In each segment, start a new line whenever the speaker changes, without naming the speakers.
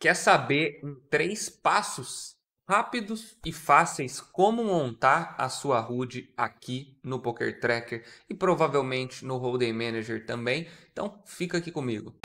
Quer saber em três passos rápidos e fáceis como montar a sua HUD aqui no Poker Tracker e provavelmente no Holding Manager também? Então fica aqui comigo.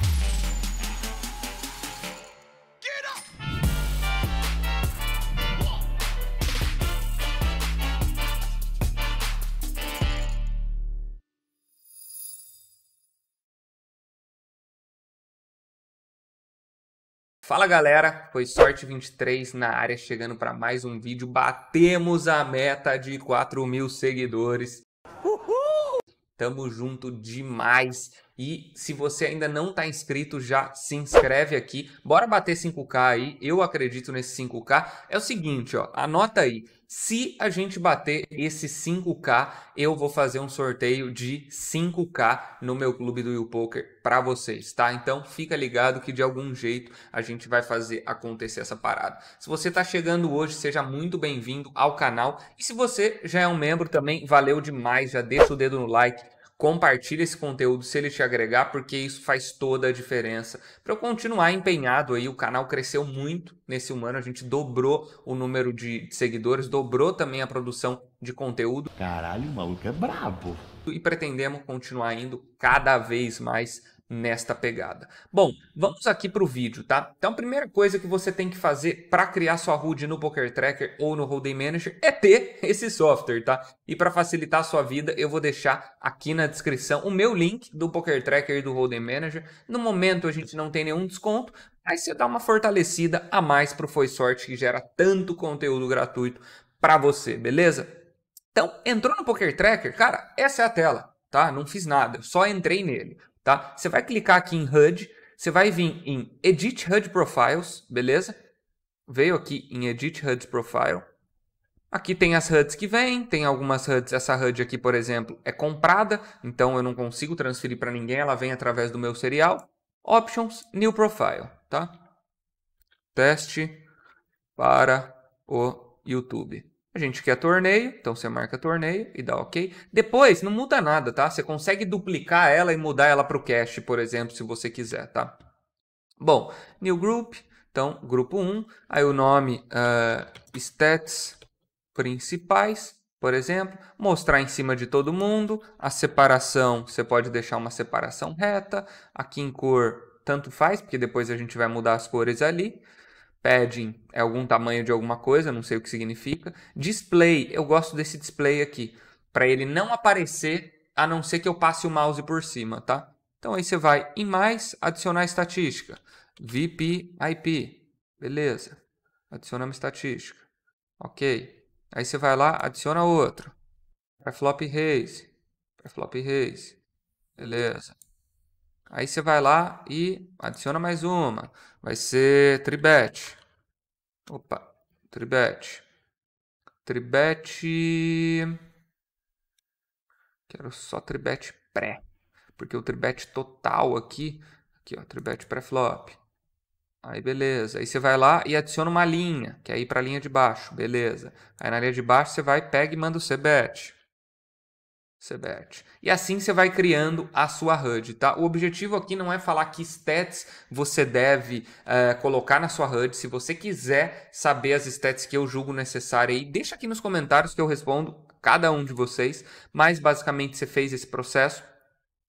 Fala galera, foi Sorte 23 na área chegando para mais um vídeo. Batemos a meta de 4 mil seguidores. Uhul! Tamo junto demais. E se você ainda não tá inscrito, já se inscreve aqui. Bora bater 5K aí, eu acredito nesse 5K. É o seguinte, ó, anota aí. Se a gente bater esse 5K, eu vou fazer um sorteio de 5K no meu clube do Will Poker para vocês, tá? Então fica ligado que de algum jeito a gente vai fazer acontecer essa parada. Se você está chegando hoje, seja muito bem-vindo ao canal. E se você já é um membro também, valeu demais, já deixa o dedo no like Compartilhe esse conteúdo se ele te agregar, porque isso faz toda a diferença. Para eu continuar empenhado aí, o canal cresceu muito nesse humano, a gente dobrou o número de seguidores, dobrou também a produção de conteúdo. Caralho, o maluco é brabo. E pretendemos continuar indo cada vez mais nesta pegada. Bom, vamos aqui para o vídeo, tá? Então, a primeira coisa que você tem que fazer para criar sua HUD no Poker Tracker ou no Holding Manager é ter esse software, tá? E para facilitar a sua vida, eu vou deixar aqui na descrição o meu link do Poker Tracker e do Holding Manager. No momento, a gente não tem nenhum desconto, aí você dá uma fortalecida a mais para o Foi Sorte, que gera tanto conteúdo gratuito para você, beleza? Então, entrou no Poker Tracker, cara, essa é a tela, tá? Não fiz nada, só entrei nele tá? Você vai clicar aqui em HUD, você vai vir em Edit HUD Profiles, beleza? Veio aqui em Edit HUD Profile. Aqui tem as HUDs que vêm, tem algumas HUDs, essa HUD aqui, por exemplo, é comprada, então eu não consigo transferir para ninguém, ela vem através do meu serial. Options, New Profile, tá? Teste para o YouTube. A gente quer torneio, então você marca torneio e dá OK. Depois, não muda nada, tá? Você consegue duplicar ela e mudar ela para o cache, por exemplo, se você quiser, tá? Bom, new group, então grupo 1. Aí o nome uh, stats principais, por exemplo. Mostrar em cima de todo mundo. A separação, você pode deixar uma separação reta. Aqui em cor, tanto faz, porque depois a gente vai mudar as cores ali padding é algum tamanho de alguma coisa, não sei o que significa. Display, eu gosto desse display aqui, para ele não aparecer a não ser que eu passe o mouse por cima, tá? Então aí você vai em mais, adicionar estatística. VPIP, beleza. Adiciona uma estatística. Ok. Aí você vai lá, adiciona outra. flop raise. flop raise. Beleza. Aí você vai lá e adiciona mais uma. Vai ser tribet. Opa, tribet. Tribet. Quero só tribet pré. Porque o tribet total aqui. Aqui, ó, tribet pré-flop. Aí beleza. Aí você vai lá e adiciona uma linha, que é ir para a linha de baixo, beleza. Aí na linha de baixo você vai, pega e manda o cbet. E assim você vai criando a sua HUD, tá? O objetivo aqui não é falar que stats você deve uh, colocar na sua HUD. Se você quiser saber as stats que eu julgo necessária aí, deixa aqui nos comentários que eu respondo cada um de vocês. Mas basicamente você fez esse processo.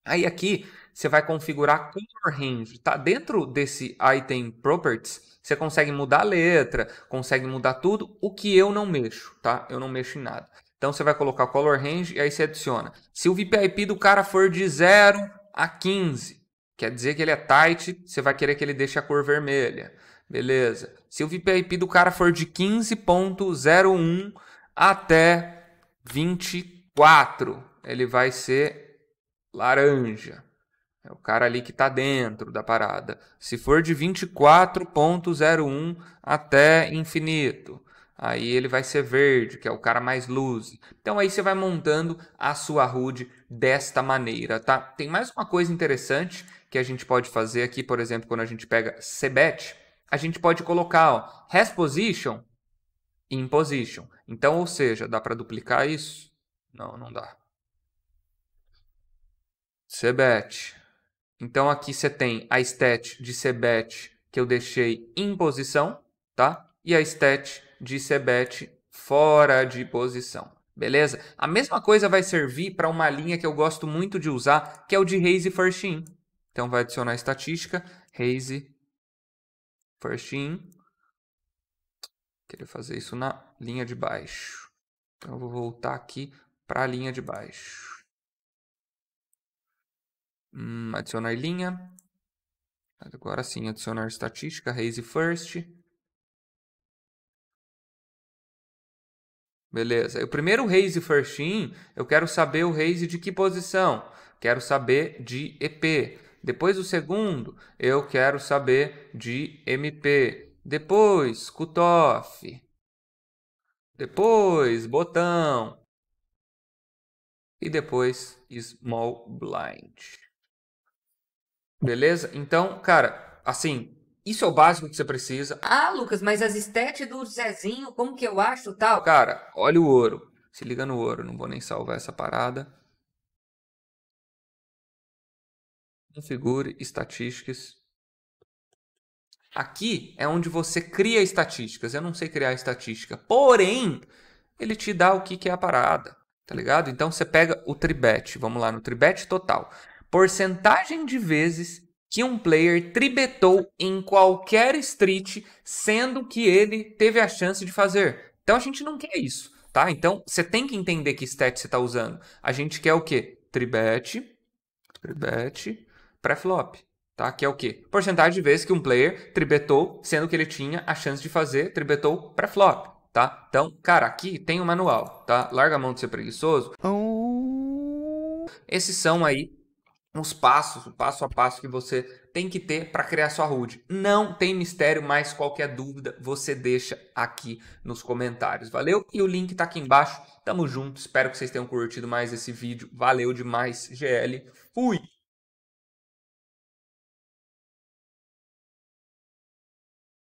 Aí aqui você vai configurar color range, tá? Dentro desse item properties, você consegue mudar a letra, consegue mudar tudo, o que eu não mexo, tá? Eu não mexo em nada. Então você vai colocar o color range e aí você adiciona. Se o VIP do cara for de 0 a 15, quer dizer que ele é tight, você vai querer que ele deixe a cor vermelha. Beleza. Se o VIP do cara for de 15.01 até 24, ele vai ser laranja. É o cara ali que está dentro da parada. Se for de 24.01 até infinito, Aí ele vai ser verde, que é o cara mais luz. Então aí você vai montando a sua HUD desta maneira, tá? Tem mais uma coisa interessante que a gente pode fazer aqui, por exemplo, quando a gente pega CBET, a gente pode colocar ó, Resposition in Position. Então, ou seja, dá para duplicar isso? Não, não dá. CBET. Então aqui você tem a stat de CBET que eu deixei em posição, tá? E a stat de Sebete fora de posição. Beleza? A mesma coisa vai servir para uma linha que eu gosto muito de usar, que é o de raise first in. Então vai adicionar estatística, raise first in. Queria fazer isso na linha de baixo. Então eu vou voltar aqui para a linha de baixo. Hum, adicionar linha. Agora sim, adicionar estatística, raise first. Beleza. O primeiro raise first in, eu quero saber o raise de que posição? Quero saber de EP. Depois o segundo, eu quero saber de MP. Depois, cutoff. Depois, botão. E depois, small blind. Beleza? Então, cara, assim, isso é o básico que você precisa. Ah, Lucas, mas as estéticas do Zezinho, como que eu acho tal? Cara, olha o ouro. Se liga no ouro. Não vou nem salvar essa parada. Configure estatísticas. Aqui é onde você cria estatísticas. Eu não sei criar estatística. Porém, ele te dá o que, que é a parada. Tá ligado? Então você pega o tribet. Vamos lá, no tribet total. Porcentagem de vezes que um player tribetou em qualquer street, sendo que ele teve a chance de fazer. Então a gente não quer isso, tá? Então você tem que entender que stat você está usando. A gente quer o quê? Tribet, tribet, pré-flop, tá? Que é o quê? Porcentagem de vezes que um player tribetou, sendo que ele tinha a chance de fazer, tribetou pré-flop, tá? Então, cara, aqui tem o um manual, tá? Larga a mão de ser preguiçoso. Esses são aí uns passos, o passo a passo que você tem que ter para criar sua RUD. Não tem mistério, mas qualquer dúvida você deixa aqui nos comentários. Valeu? E o link está aqui embaixo. Tamo junto. Espero que vocês tenham curtido mais esse vídeo. Valeu demais, GL. Fui.